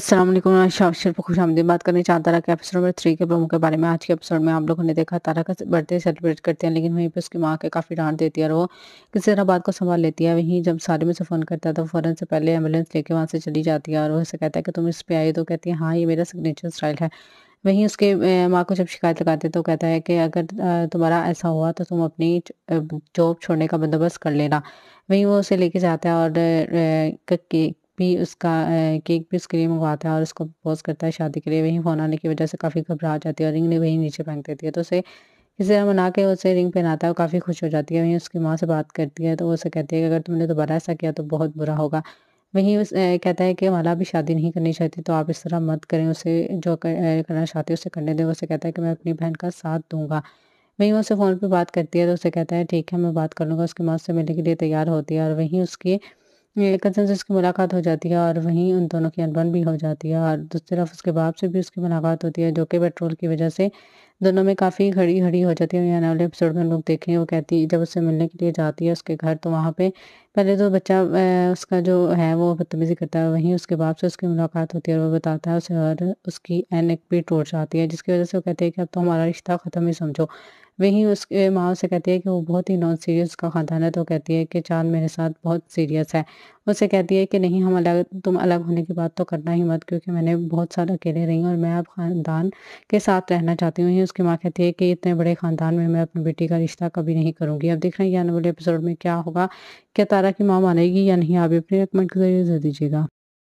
असलम खुश आमदी बात करनी चाहता तारा के एपिसोड नंबर थ्री के प्रोमो के बारे में आज के एपिसोड में आप लोगों ने देखा तारा का बर्थडे सेलिब्रेट करते हैं लेकिन वहीं पर उसकी माँ के काफ़ी डांट देती है और वो किसी तरह बात को संभाल लेती है वहीं जब सारे में से फ़ोन करता है तो फ़ौरन से पहले एम्बुलेंस लेके वहाँ से चली जाती है और वैसे कहता है कि तुम इस पर आई तो कहती है हाँ ये मेरा सिग्नेचर स्टाइल है वहीं उसके माँ को जब शिकायत लगाते तो कहता है कि अगर तुम्हारा ऐसा हुआ तो तुम अपनी जॉब छोड़ने का बंदोबस्त कर लेना वहीं वो उसे लेके जाता है और भी उसका केक भी उसके लिए मंगवाता है और उसको प्रपोज करता है शादी के लिए वहीं फ़ोन आने की वजह से काफ़ी घबरा जाती है और रिंग ने वहीं नीचे फेंक देती है तो उसे इस तरह मना के उसे रिंग पहनाता है और काफ़ी खुश हो जाती है वहीं उसकी माँ से बात करती है तो वो उसे कहती है कि अगर तुमने दोबारा ऐसा किया तो बहुत बुरा होगा वहीं उस कहता है कि माला भी शादी नहीं करनी चाहती तो आप इस तरह मत करें उसे जो करना चाहती है उसे करने दें उसे कहता है कि मैं अपनी बहन का साथ दूंगा वहीं उसे फ़ोन पर बात करती है तो उसे कहता है ठीक है मैं बात कर उसकी माँ से मिलने के लिए तैयार होती है और वहीं उसकी कज़न से उसकी मुलाकात हो जाती है और वहीं उन दोनों की अनबन भी हो जाती है और दूसरी तरफ उसके बाप से भी उसकी मुलाकात होती है जो कि पेट्रोल की वजह से दोनों में काफ़ी खड़ी खड़ी हो जाती है वाले एपिसोड में लोग देखें वो कहती है जब उससे मिलने के लिए जाती है उसके घर तो वहाँ पे पहले तो बच्चा उसका जो है वो बदतमीज़ी करता है वहीं उसके बाप से उसकी मुलाकात होती है और वो बताता है उसे और उसकी एनक भी टूट जाती है जिसकी वजह से वो कहते हैं कि अब तो हमारा रिश्ता ख़त्म ही समझो वहीं उस माँ उसे कहती है कि वो बहुत ही नॉन सीरियस का ख़ानदान है तो कहती है कि चांद मेरे साथ बहुत सीरियस है उसे कहती है कि नहीं हम अलग तुम अलग होने की बात तो करना ही मत क्योंकि मैंने बहुत सारा अकेले रही और मैं अब ख़ानदान के साथ रहना चाहती हूँ उसकी माँ कहती है कि इतने बड़े ख़ानदान में मैं अपनी बेटी का रिश्ता कभी नहीं करूँगी अब देख रहे हैं आने वाले एपिसोड में क्या होगा क्या तारा की माँ मानेगी या नहीं आप अपने रिकमेंड के जरिए दे दीजिएगा